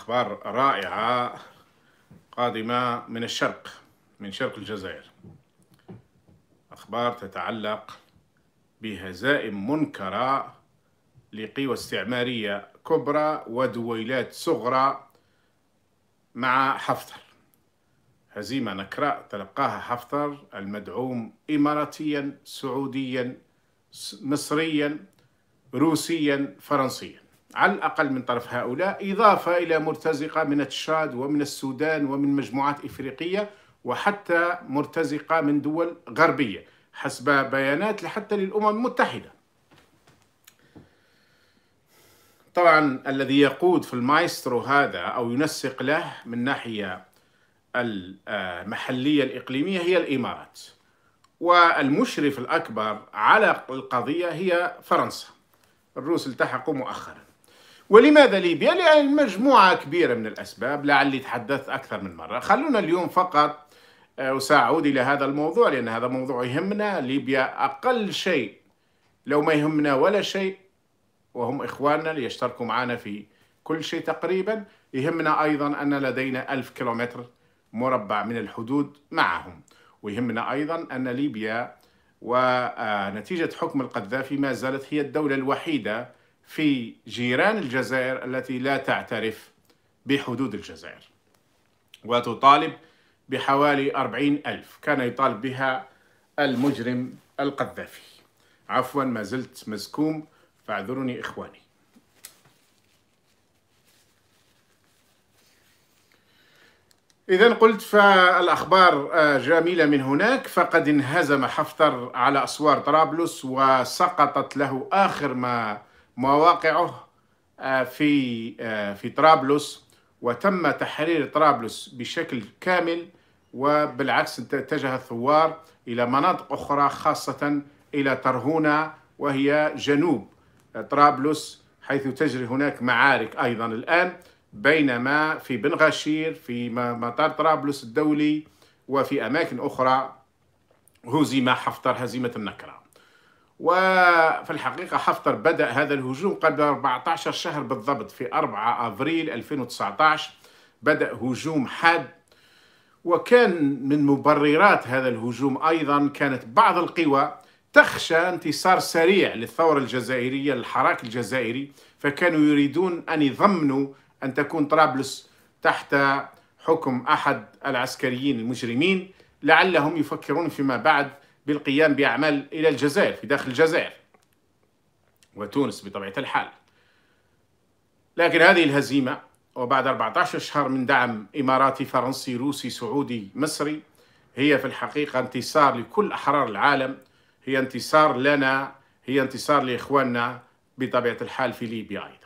أخبار رائعة قادمة من الشرق من شرق الجزائر أخبار تتعلق بهزائم منكرة لقوى استعمارية كبرى ودويلات صغرى مع حفتر هزيمة نكراء تلقاها حفتر المدعوم إماراتيا سعوديا مصريا روسيا فرنسيا على الأقل من طرف هؤلاء إضافة إلى مرتزقة من تشاد ومن السودان ومن مجموعات إفريقية وحتى مرتزقة من دول غربية حسب بيانات حتى للأمم المتحدة طبعا الذي يقود في المايسترو هذا أو ينسق له من ناحية المحلية الإقليمية هي الإمارات والمشرف الأكبر على القضية هي فرنسا الروس التحقوا مؤخرا ولماذا ليبيا؟ لأن مجموعة كبيرة من الأسباب لعلي تحدثت أكثر من مرة خلونا اليوم فقط وسأعود آه، إلى هذا الموضوع لأن هذا موضوع يهمنا ليبيا أقل شيء لو ما يهمنا ولا شيء وهم إخواننا اللي يشتركوا معنا في كل شيء تقريبا يهمنا أيضا أن لدينا ألف كيلومتر مربع من الحدود معهم ويهمنا أيضا أن ليبيا ونتيجة حكم القذافي ما زالت هي الدولة الوحيدة في جيران الجزائر التي لا تعترف بحدود الجزائر وتطالب بحوالي أربعين ألف كان يطالب بها المجرم القذافي عفوا ما زلت مزكوم فاعذروني إخواني إذا قلت فالأخبار آه، جميلة من هناك فقد انهزم حفتر على أسوار طرابلس وسقطت له آخر ما مواقعه آه، في آه، في طرابلس وتم تحرير طرابلس بشكل كامل وبالعكس اتجه الثوار الى مناطق اخرى خاصه الى ترهونه وهي جنوب طرابلس حيث تجري هناك معارك ايضا الان بينما في بن غشير في مطار طرابلس الدولي وفي اماكن اخرى هزم حفتر هزيمه النكره وفي الحقيقة حفتر بدأ هذا الهجوم قبل 14 شهر بالضبط في 4 أبريل 2019 بدأ هجوم حاد وكان من مبررات هذا الهجوم أيضا كانت بعض القوى تخشى انتصار سريع للثورة الجزائرية للحراك الجزائري فكانوا يريدون أن يضمنوا أن تكون طرابلس تحت حكم أحد العسكريين المجرمين لعلهم يفكرون فيما بعد بالقيام بأعمال إلى الجزائر في داخل الجزائر وتونس بطبيعة الحال لكن هذه الهزيمة وبعد 14 شهر من دعم إماراتي فرنسي روسي سعودي مصري هي في الحقيقة انتصار لكل أحرار العالم هي انتصار لنا هي انتصار لإخواننا بطبيعة الحال في ليبيا أيضا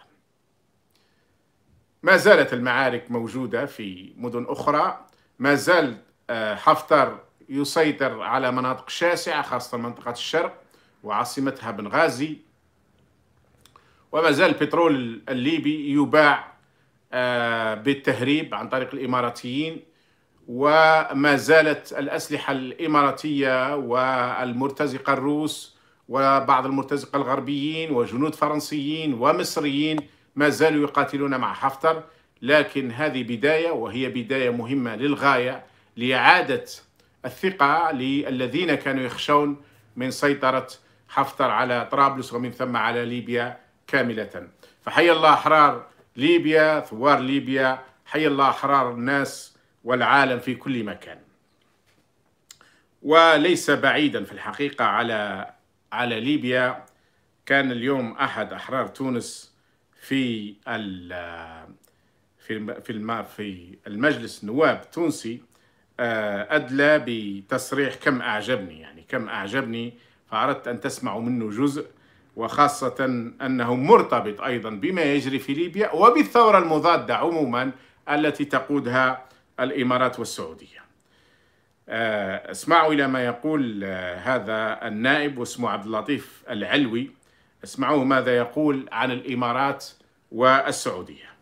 ما زالت المعارك موجودة في مدن أخرى ما زال آه، حفتر يسيطر على مناطق شاسعة خاصة منطقة الشرق وعاصمتها بنغازي وما زال البترول الليبي يباع آه، بالتهريب عن طريق الإماراتيين وما زالت الأسلحة الإماراتية والمرتزقة الروس وبعض المرتزقة الغربيين وجنود فرنسيين ومصريين ما زالوا يقاتلون مع حفتر لكن هذه بداية وهي بداية مهمة للغاية لإعادة الثقة للذين كانوا يخشون من سيطرة حفتر على طرابلس ومن ثم على ليبيا كاملة فحي الله أحرار ليبيا ثوار ليبيا حي الله أحرار الناس والعالم في كل مكان وليس بعيدا في الحقيقة على على ليبيا كان اليوم أحد أحرار تونس في في في المجلس النواب التونسي آه، أدلى بتصريح كم أعجبني يعني كم أعجبني فأردت أن تسمعوا منه جزء وخاصة أنه مرتبط أيضا بما يجري في ليبيا وبالثورة المضادة عموما التي تقودها الإمارات والسعودية آه، اسمعوا إلى ما يقول آه، هذا النائب واسمه عبد اللطيف العلوي اسمعوا ماذا يقول عن الإمارات والسعودية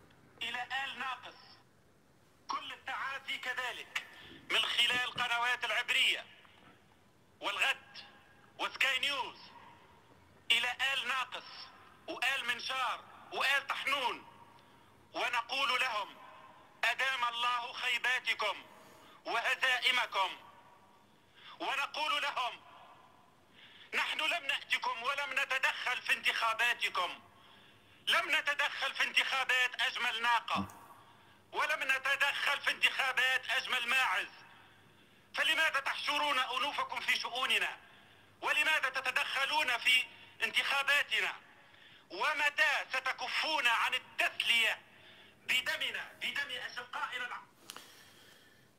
من خلال القنوات العبرية والغد وسكاي نيوز إلى آل ناقص وآل منشار وآل تحنون ونقول لهم أدام الله خيباتكم وهزائمكم ونقول لهم نحن لم نأتكم ولم نتدخل في انتخاباتكم لم نتدخل في انتخابات أجمل ناقة ولم نتدخل في انتخابات أجمل ماعز فلماذا تحشرون أنوفكم في شؤوننا ولماذا تتدخلون في انتخاباتنا ومتى ستكفون عن التسلية بدمنا بدم أشقائنا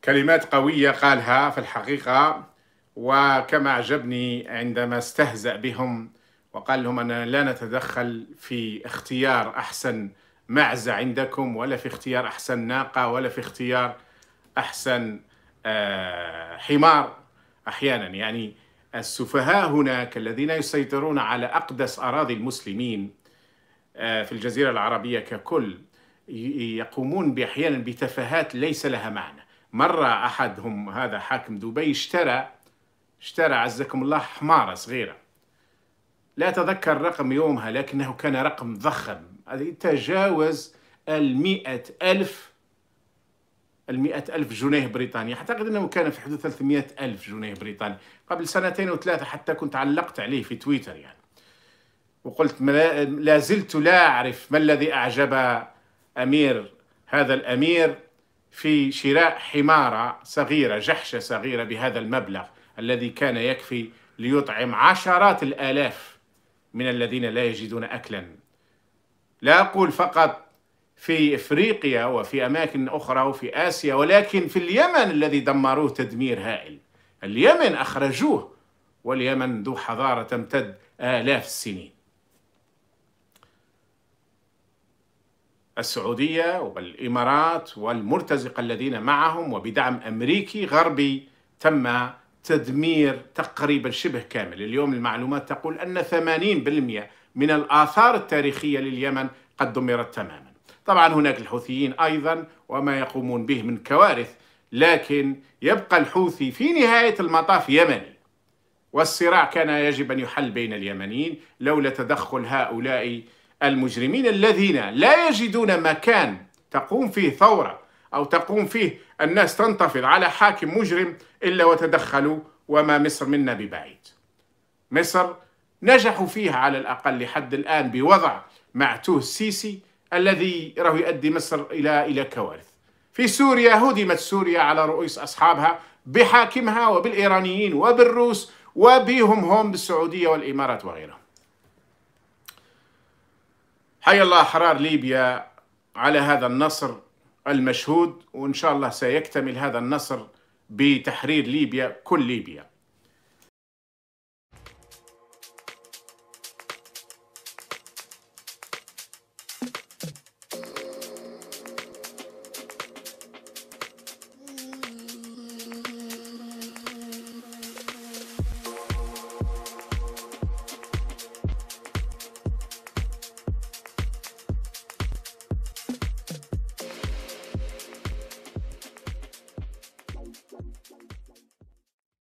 كلمات قوية قالها في الحقيقة وكما عجبني عندما استهزأ بهم وقال لهم أننا لا نتدخل في اختيار أحسن معزة عندكم ولا في اختيار أحسن ناقة ولا في اختيار أحسن آه، حمار أحيانا يعني السفهاء هناك الذين يسيطرون على أقدس أراضي المسلمين آه، في الجزيرة العربية ككل يقومون أحيانا بتفاهات ليس لها معنى مرة أحدهم هذا حاكم دبي اشترى اشترى عزكم الله حمارة صغيرة لا أتذكر رقم يومها لكنه كان رقم ضخم تجاوز المئة ألف المئة ألف جنيه بريطاني أعتقد أنه كان في حدود 300 ألف جنيه بريطاني قبل سنتين أو ثلاثة حتى كنت علقت عليه في تويتر يعني وقلت لا زلت لا أعرف ما الذي أعجب أمير هذا الأمير في شراء حمارة صغيرة جحشة صغيرة بهذا المبلغ الذي كان يكفي ليطعم عشرات الآلاف من الذين لا يجدون اكلا لا اقول فقط في افريقيا وفي اماكن اخرى وفي اسيا ولكن في اليمن الذي دمروه تدمير هائل اليمن اخرجوه واليمن ذو حضاره تمتد الاف السنين السعوديه والامارات والمرتزقه الذين معهم وبدعم امريكي غربي تم تدمير تقريبا شبه كامل اليوم المعلومات تقول أن 80% من الآثار التاريخية لليمن قد دمرت تماما طبعا هناك الحوثيين أيضا وما يقومون به من كوارث لكن يبقى الحوثي في نهاية المطاف يمني والصراع كان يجب أن يحل بين اليمنيين لولا تدخل هؤلاء المجرمين الذين لا يجدون مكان تقوم فيه ثورة أو تقوم فيه الناس تنتفض على حاكم مجرم إلا وتدخلوا وما مصر منا ببعيد مصر نجحوا فيها على الأقل لحد الآن بوضع معتوه السيسي الذي راه يؤدي مصر إلى إلى كوارث في سوريا هدمت سوريا على رؤوس أصحابها بحاكمها وبالإيرانيين وبالروس وبهم هم بالسعودية والإمارات وغيرهم حي الله أحرار ليبيا على هذا النصر المشهود وإن شاء الله سيكتمل هذا النصر بتحرير ليبيا كل ليبيا